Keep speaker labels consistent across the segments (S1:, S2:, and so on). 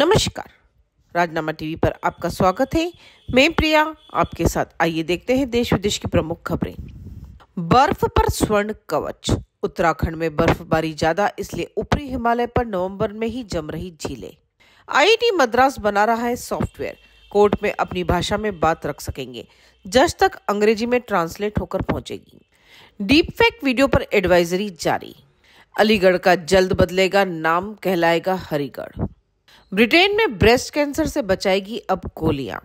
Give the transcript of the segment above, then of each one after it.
S1: नमस्कार राजनामा टीवी पर आपका स्वागत है मैं प्रिया आपके साथ आइए देखते हैं देश विदेश की प्रमुख खबरें बर्फ पर स्वर्ण कवच उत्तराखंड में बर्फबारी ज्यादा इसलिए ऊपरी हिमालय पर नवंबर में ही जम रही झीले आईआईटी मद्रास बना रहा है सॉफ्टवेयर कोर्ट में अपनी भाषा में बात रख सकेंगे जज तक अंग्रेजी में ट्रांसलेट होकर पहुंचेगी डीप फेक वीडियो पर एडवाइजरी जारी अलीगढ़ का जल्द बदलेगा नाम कहलाएगा हरिगढ़ ब्रिटेन में ब्रेस्ट कैंसर से बचाएगी अब गोलियां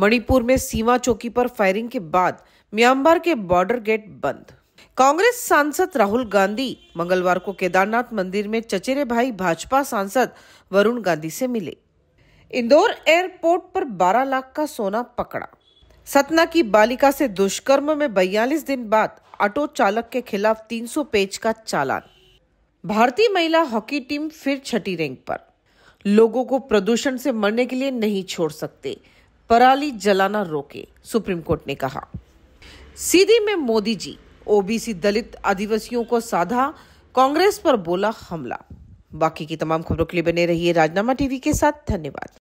S1: मणिपुर में सीमा चौकी पर फायरिंग के बाद म्यांमार के बॉर्डर गेट बंद कांग्रेस सांसद राहुल गांधी मंगलवार को केदारनाथ मंदिर में चचेरे भाई भाजपा सांसद वरुण गांधी से मिले इंदौर एयरपोर्ट पर 12 लाख का सोना पकड़ा सतना की बालिका से दुष्कर्म में 42 दिन बाद ऑटो चालक के खिलाफ 300 पेज का चालान भारतीय महिला हॉकी टीम फिर छठी रैंक पर लोगों को प्रदूषण से मरने के लिए नहीं छोड़ सकते पराली जलाना रोके सुप्रीम कोर्ट ने कहा सीधी में मोदी जी ओबीसी दलित आदिवासियों को साधा कांग्रेस पर बोला हमला बाकी की तमाम खबरों के लिए बने रहिए राजनामा टीवी के साथ धन्यवाद